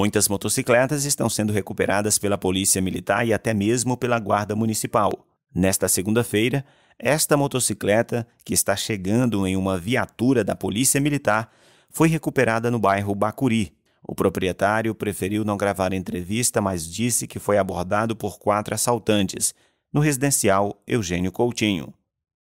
Muitas motocicletas estão sendo recuperadas pela Polícia Militar e até mesmo pela Guarda Municipal. Nesta segunda-feira, esta motocicleta, que está chegando em uma viatura da Polícia Militar, foi recuperada no bairro Bacuri. O proprietário preferiu não gravar a entrevista, mas disse que foi abordado por quatro assaltantes, no residencial Eugênio Coutinho.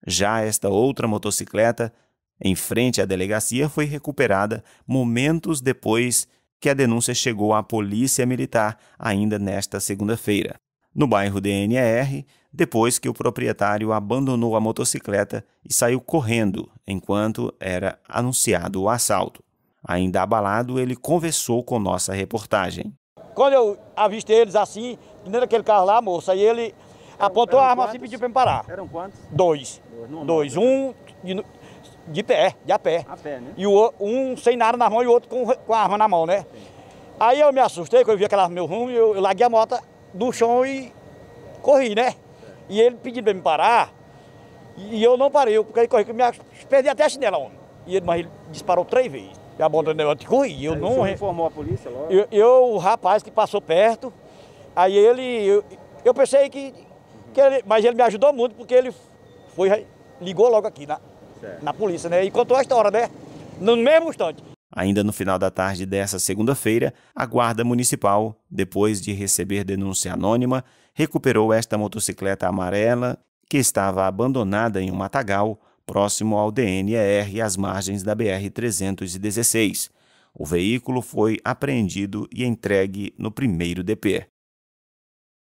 Já esta outra motocicleta, em frente à delegacia, foi recuperada momentos depois que a denúncia chegou à Polícia Militar ainda nesta segunda-feira, no bairro DNR, depois que o proprietário abandonou a motocicleta e saiu correndo enquanto era anunciado o assalto. Ainda abalado, ele conversou com nossa reportagem. Quando eu avistei eles assim, dentro daquele carro lá, moça, e ele apontou eram a arma quantos? assim e pediu para me parar. Eram quantos? Dois. Dois. Dois. Um, de pé, de a pé. A pé né? E o, um sem nada na mão e o outro com, com a arma na mão, né? Sim. Aí eu me assustei, quando eu vi aquela meu rumo, eu, eu larguei a moto do chão e corri, né? E ele pedindo pra me parar, e eu não parei, eu, porque ele corri, eu me, perdi até a chinela, homem. E ele, mas ele disparou três vezes. E a moto eu te corri, eu aí não... Você informou a polícia logo? Eu, eu, o rapaz que passou perto, aí ele... Eu, eu pensei que, uhum. que ele, Mas ele me ajudou muito, porque ele foi ligou logo aqui, na, é. na polícia, né? E contou a história, né? No mesmo instante. Ainda no final da tarde dessa segunda-feira, a Guarda Municipal, depois de receber denúncia anônima, recuperou esta motocicleta amarela que estava abandonada em um matagal próximo ao DNR às margens da BR-316. O veículo foi apreendido e entregue no primeiro DP.